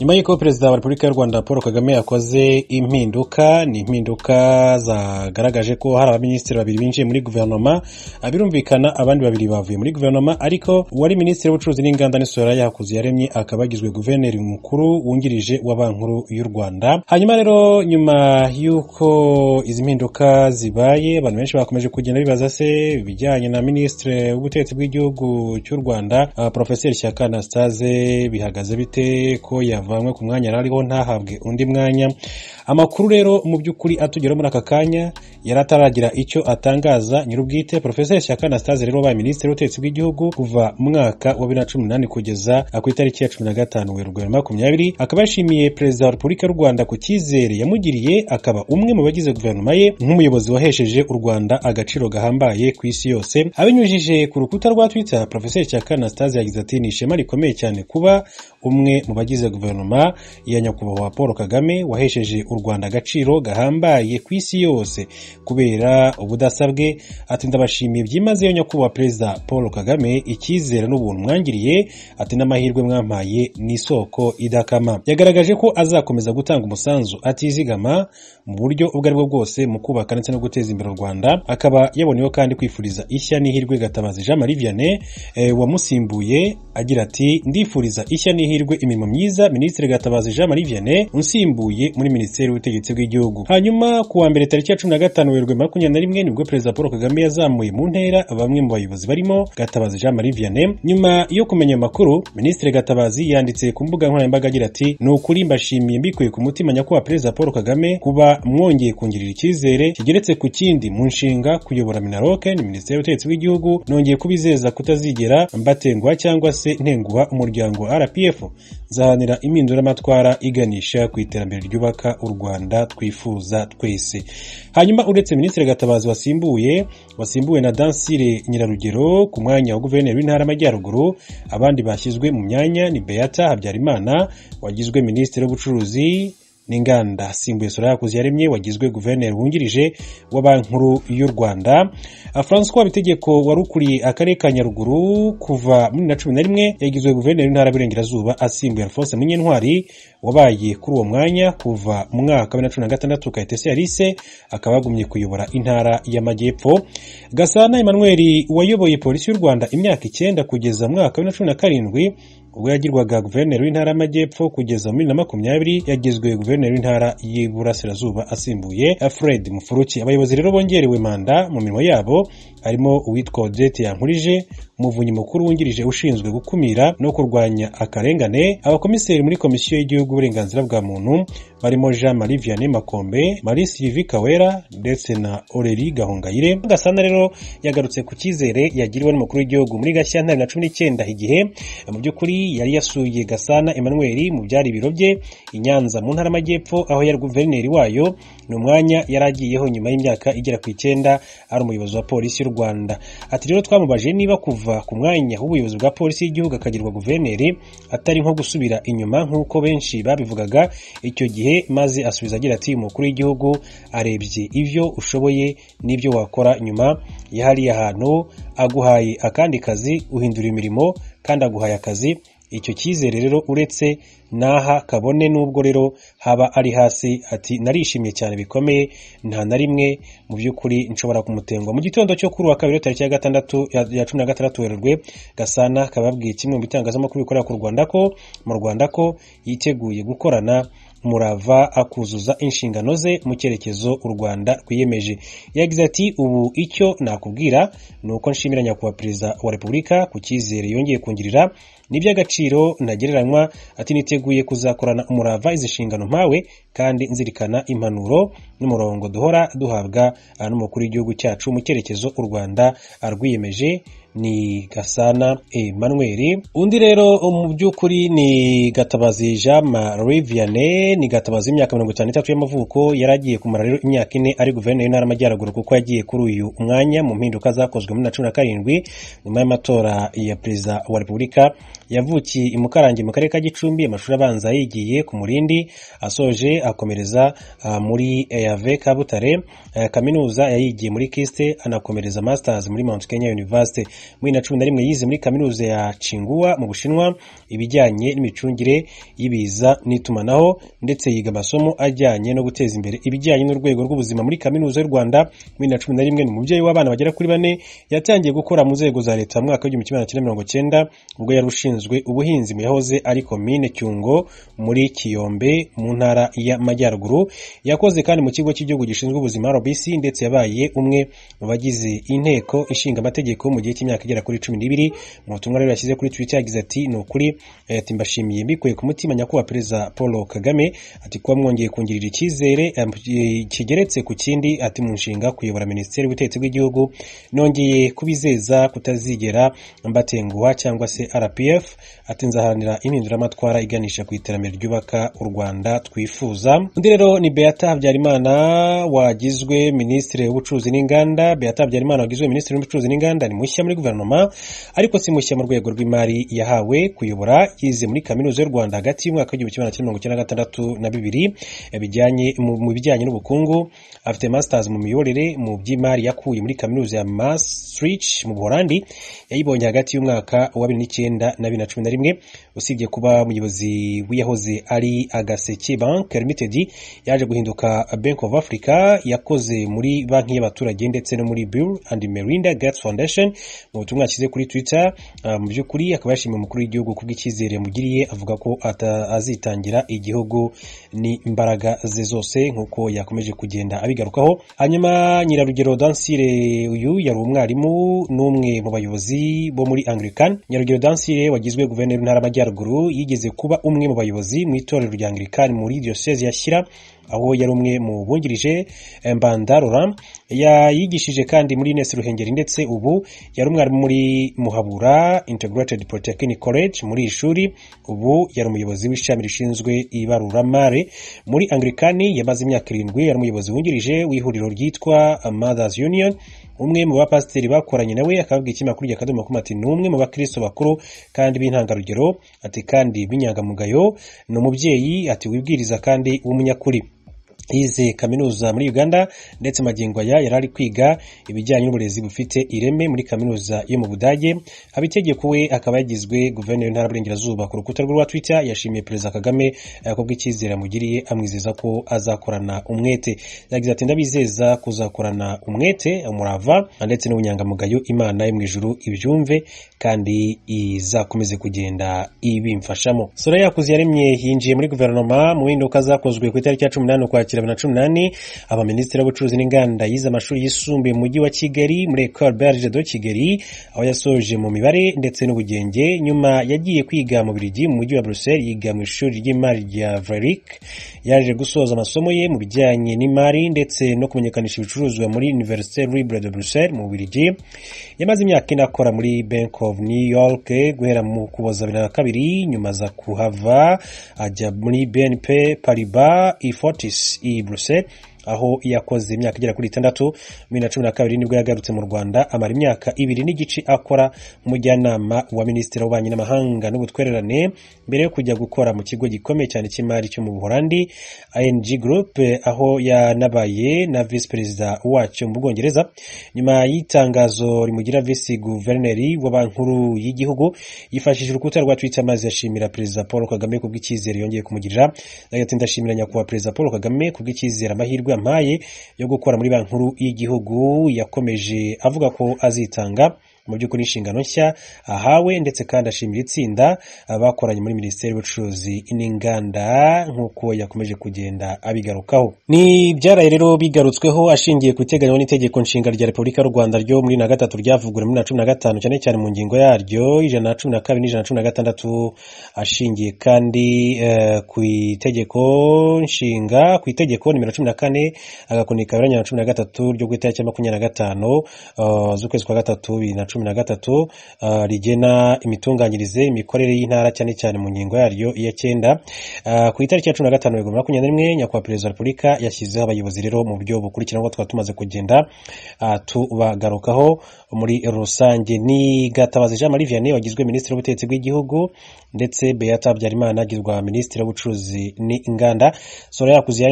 nyuma y'uko perezida wa repubulika y'u rwanda paul kagame yakoze impinduka ni impinduka zagaragaje ko hari abaminisitiri babiri binjiye muri guverinoma birumvikana abandi babiri bavuye muri guverinoma ariko uwari minisitiri w'ubucuruzi n'inganda n'isura yahakuze yaremye akaba agizwe guverineri mukuru wungirije wa Bankuru y'u rwanda hanyuma rero nyuma y'uko izi mpinduka zibaye abantu benshi bakomeje kugenda bibaza se ibijyanye na minisitiri w'ubutegetsi bw'igihugu cy'u rwanda uh, shyaka anastase bihagaze bite ko yava avanwe ku mwanya yari ariho ntahabwe undi mwanya amakuru rero mu by'ukuri atugera muri aka kanya yari ataragira icyo atangaza nyir'ubwite porofeseri shyaka anastase rero wabaye minisitiri w'ubutegetsi bw'igihugu kuva mu mwaka wa bibiri na cumi n'umunani kugeza ku itariki ya cumi na gatanu werurwe bibiri na makumyabiri akaba yashimiye perezida wa repubulika y'u rwanda ku cyizere yamugiriye akaba umwe mu bagize guverinoma ye nk'umuyobozi wahesheje u rwanda agaciro gahambaye ku isi yose abinyujije ku rukuta rwa twitter porofeseri shyaka anastase yagize ati ni ishema rikomeye cyane kuba umwe mu bagize guverinoma guverinoma ya nyakubahwa paul kagame wahesheje u rwanda agaciro gahambaye ku isi yose kubera ubudasabwe bwe ati ndabashimiye byimazeyo nyakubahwa perezida paul kagame icyizere n'ubuntu mwangiriye ati n'amahirwe mwampaye ni isoko idakama yagaragaje ko azakomeza gutanga umusanzu atizigama mu buryo ubwo ari bwo bwose mu kubaka ndetse no guteza imbere u rwanda akaba yaboneyeho kandi kwifuriza ishya n'ihirwe gatabazi jean marie vianney eh, wamusimbuye agira ati ndifuriza ishya n'ihirwe imirimo myiza minisitiri Minisitiri Gatabazi Jean Marie Vianney unsimbuye muri Minisiteri y'Ubutegetsi bw'Igihugu hanyuma ku wa mbere tariki ya cumi na gatanu Werurwe makumyabiri na rimwe nibwo Perezida Paul Kagame yazamuye mu ntera bamwe mu bayobozi barimo Gatabazi Jean Marie Vianney nyuma yo kumenya amakuru Minisitiri Gatabazi yanditse ku mbuga nkoranyambaga agira ati ni ukuri mbashimiye mbikuye ku mutima nyakubahwa Perezida Paul Kagame kuba mwongeye kungirira icyizere kigeretse ku kindi mu nshinga kuyobora Minaloc ni Minisiteri y'Ubutegetsi bw'Igihugu nongeye kubizeza kutazigera mbatenguha cyangwa se ntenguha umuryango RPF nzahanira amatwara iganisha ku iterambere ryubaka u rwanda twifuza twese hanyuma uretse minisitiri gatabazi wasimbuye wasimbuwe na dansire nyirarugero ku mwanya wa guverineri w'intara y'amajyaruguru abandi bashyizwe mu myanya ni beata habyarimana wagizwe minisitiri w'ubucuruzi n'inganda asimbuye sura yakuze yaremye wagizwe guverineri wungirije wa banki nkuru y'u rwanda ah, francois bitegeko wari ukuriye akarere ka nyaruguru kuva muri na cumi na rimwe yagizwe guverineri w'intara y'uburengerazuba asimbuye alphonse munyentwari wabaye kuri uwo mwanya kuva mu mwaka wa cumi na gatandatu kayitesi alice akaba yagumye kuyobora intara y'amajyepfo gasana emmanuel wayoboye polisi y'u rwanda imyaka icyenda kugeza mu mwaka wa na cumi na karindwi ubwo yagirwaga guverineri w'intara y'amajyepfo kugeza muri bibiri na makumyabiri yagizwe guverineri w'intara y'iburasirazuba asimbuye fred mufuruki abayobozi rero bongerewe manda mu mirimo yabo harimo uwitwa odette yankurije umuvunyi mukuru wungirije ushinzwe gukumira no kurwanya akarengane abakomiseri muri komisiyo y'igihugu uburenganzira bwa muntu barimo jean marie vianney makombe marie sylvie kawera ndetse na oreri gahongayire gasana rero yagarutse ku cyizere yagiriwe n'umukuru w'igihugu muri Gashya na cumi n'icyenda igihe mu by'ukuri yari yasuye gasana emmanuel mu byari ibiro bye i nyanza mu ntara y'amajyepfo aho yari guverineri wayo ni umwanya yari agiyeho nyuma y'imyaka igera ku icyenda ari umuyobozi wa polisi y'u Rwanda ati rero twamubaje niba kuva ku mwanya w'ubuyobozi bwa polisi y'igihugu akagirwa guverineri atari nko gusubira inyuma nk'uko benshi babivugaga icyo gihe maze asubiza agira ati umukuru w'igihugu arebye ibyo ushoboye n'ibyo wakora nyuma ya hariya hantu aguhaye akandi kazi uhindura imirimo kandi aguhaye akazi icyo cyizere rero uretse n'aha kabone n'ubwo rero haba ari hasi ati narishimye cyane bikomeye nta na rimwe mu by'ukuri nshobora kumutengwa mu gitondo cyo kuri uwa kabiri tariki ya gatandatu ya cumi na gatandatu werurwe gasana akaba yabwiye kimwe mu bitangazamakuru bikorera ku rwanda ko mu rwanda ko yiteguye gukorana murava akuzuza inshingano ze mu cyerekezo u rwanda rwiyemeje yagize ati ubu icyo nakubwira ni uko nshimira nyakubahwa perezida wa repubulika ku cyizere yongeye kungirira ni iby'agaciro ntagereranywa ati niteguye kuzakorana umurava izi nshingano mpawe kandi nzirikana impanuro n'umurongo duhora duhabwa n'umukuru w'igihugu cyacu mu cyerekezo u rwanda rwiyemeje ni gasana Emmanuel undi rero um, mu by'ukuri ni gatabazi jean marie vianney ni gatabazi y'imyaka mirongo itanu n'itatu y'amavuko yari agiye kumara rero imyaka ine ari guverineri y'intara y'amajyaruguru kuko yagiye kuri uyu mwanya mu mpinduka zakozwe muri na cumi na karindwi nyuma y'amatora ya perezida wa repubulika yavukiye i mukarange mu karere ka gicumbi amashuri abanza yigiye ku murindi asoje akomereza uh, muri eyave kabutare uh, kaminuza yayigiye muri kisite anakomereza masters muri mount kenya university muri na cumi na rimwe yize muri kaminuza ya Tsinghua mu Bushinwa ibijyanye n'imicungire y'ibiza n'itumanaho ndetse yiga amasomo ajyanye no guteza imbere ibijyanye n'urwego rw'ubuzima muri kaminuza y'u Rwanda muri na cumi na rimwe ni umubyeyi w'abana bagera kuri bane yatangiye gukora mu nzego za leta mu mwaka w'igihumbi kimwe magana cyenda mirongo cyenda ubwo yari ushinzwe ubuhinzi mu yahoze ari komine Cyungo muri Kiyombe mu ntara y'Amajyaruguru yakoze kandi mu kigo cy'igihugu gishinzwe ubuzima RBC ndetse yabaye umwe mu bagize inteko ishinga amategeko mu gihe y'imyaka igera kuri cumi n'ibiri mu butumwa rero yashyize kuri twitter yagize ati ni ukuri ati eh, mbashimiye mbikuye ku mutima nyakubahwa perezida paul kagame ati kuba mwongeye kungirira icyizere kigeretse ku kindi ati mu nshinga kuyobora minisiteri y'ubutegetsi bw'igihugu nongeye kubizeza kutazigera mbatenguha cyangwa se rpf ati nzaharanira impinduramatwara iganisha ku iterambere ryubaka u rwanda twifuza undi rero ni beata habyarimana wagizwe minisitiri w'ubucuruzi n'inganda beata habyarimana wagizwe minisitiri w'ubucuruzi n'inganda ni mushya muri guverinoma ariko si mushya mu rwego rw'imari yahawe kuyobora yize muri kaminuza y'u rwanda hagati y'umwaka w'igihumbi kimwe na mirongo icyenda na gatandatu na bibiri mu bijyanye n'ubukungu afite masters mu miyoborere mu by'imari yakuye muri kaminuza ya Maastricht mu buholandi yayibonye hagati y'umwaka wa bibiri n'icyenda na bibiri na cumi na rimwe usibye kuba umuyobozi w'iyahoze ari agaseke bank limited yaje guhinduka bank of africa yakoze muri banki y'abaturage ndetse no muri bill and melinda gates foundation mu butumwa yashyize kuri twitter uh, mu by'ukuri akaba yashimiye umukuru w'igihugu kubw'icyizere mugiriye avuga ko azitangira igihugu n'imbaraga ze zose nk'uko yakomeje kugenda abigarukaho hanyuma nyirarugero dansire uyu yari umwarimu n'umwe mu bayobozi bo muri anglican nyarugero dansire wagizwe guverineri w'intara y'amajyaruguru yigeze kuba umwe mu bayobozi mu itorero rya anglican muri diyosezi yashyira aho yari umwe mu bungirije eh, mbanda yayigishije kandi muri ines ruhengeri ndetse ubu yari umwe mwari muri muhabura integrated polytechnic college muri iri shuri ubu yari umuyobozi w'ishami rishinzwe ibaruramari muri anglikani yamaze imyaka irindwi yari umuyobozi wungirije w'ihuriro ryitwa mothers union umwe mu bapasiteri bakoranye nawe akababwira ikinyamakuru rya kadomo kuma ati ni umwe mu bakristo bakuru kandi b'intangarugero ati kandi b'inyangamugayo ni umubyeyi ati wibwiriza kandi w'umunyakuri yize kaminuza muri uganda ndetse magingo aya yari ari kwiga ibijyanye n'uburezi bufite ireme muri kaminuza yo mu budage habitegeko we akaba yagizwe guverineri w'intara y'uburengerazuba ku rukuta rwe rwa twitter yashimiye perezida kagame eh, kubw'icyizere amugiriye amwizeza ko azakorana umwete yagize ati ndabizeza kuzakorana umwete umurava ndetse n'ubunyangamugayo imana yo mu ijuru ibyumve kandi izakomeze kugenda ibimfashamo sora yakuze yaremye yinjiye muri guverinoma mu mpinduka zakozwe ku itariki ya cumi n'ukwakira bibiri na cumi n'ane aba minisitiri w'ubucuruzi n'inganda yize amashuri yisumbuye mu mujyi wa kigali muri ecole belge de kigali aho yasoje mu mibare ndetse n'ubugenge nyuma yagiye kwiga mu birigi mu mujyi wa bruxelles yiga mu ishuri ry'imari rya veric yaje gusoza amasomo ye mu bijyanye n'imari ndetse no kumenyekanisha ibicuruzwa muri universite libre de bruxelles mu birigi yamaze imyaka ine akora muri bank of new york guhera mu kuboza bibiri na kabiri nyuma aza kuhava ajya muri bnp pariba ifortis e Ibn aho yakoze imyaka igera kuri itandatu bibiri na cumi na kabiri nibwo yagarutse mu rwanda amara imyaka ibiri n'igice akora umujyanama wa minisitiri w'ububanyi n'amahanga n'ubutwererane mbere yo kujya gukora mu kigo gikomeye cyane cy'imari cyo mu buhorandi ING Group aho yanabaye na visi perezida wacyo mu bwongereza nyuma y'itangazo rimugira visi guverineri wa y'igihugu yifashishije urukuta rwa twitter maze yashimira perezida paul kagame kubw'icyizere yongeye kumugirira yagatsinda ashimira nyakubahwa perezida paul kagame kubw'icyizere amahirwe yampaye yo gukora muri banki nkuru y'igihugu yakomeje avuga ko azitanga mu by'ukuri inshingano nshya ahawe ndetse kandi ashimira itsinda bakoranye muri minisiteri y'ubucuruzi n'inganda nk'uko yakomeje kugenda abigarukaho ni ibyaraye rero bigarutsweho ashingiye ku iteganywa n'itegeko nshinga rya repubulika y'u rwanda ryo muri na gatatu ryavuguruwe muri na cumi na gatanu cyane cyane mu ngingo yaryo ijana na cumi na kabiri n'ijana na cumi na gatandatu ashingiye kandi eh, ku itegeko nshinga ku itegeko nimero cumi na kane agakoni kabiri na cumi na gatatu ryo ku itariki ya makumyabiri na gatanu eh, z'ukwezi kwa gatatu bibiri na cumi cumi na gatatu uh, rigena imitunganyirize imikorere y'intara cyane cyane mu ngingo yaryo ya cyenda uh, ku itariki ya cumi na gatanu bibiri na makumyabiri n'imwe nyakubahwa perezida wa repubulika yashyizeho abayobozi rero mu buryo bukurikira ngo tukaba tumaze kugenda uh, tubagarukaho muri rusange ni gatabazi jean marie vianney wagizwe minisitiri w'ubutegetsi bw'igihugu ndetse beata habyarimana agirwa minisitiri w'ubucuruzi n'inganda sora yakuze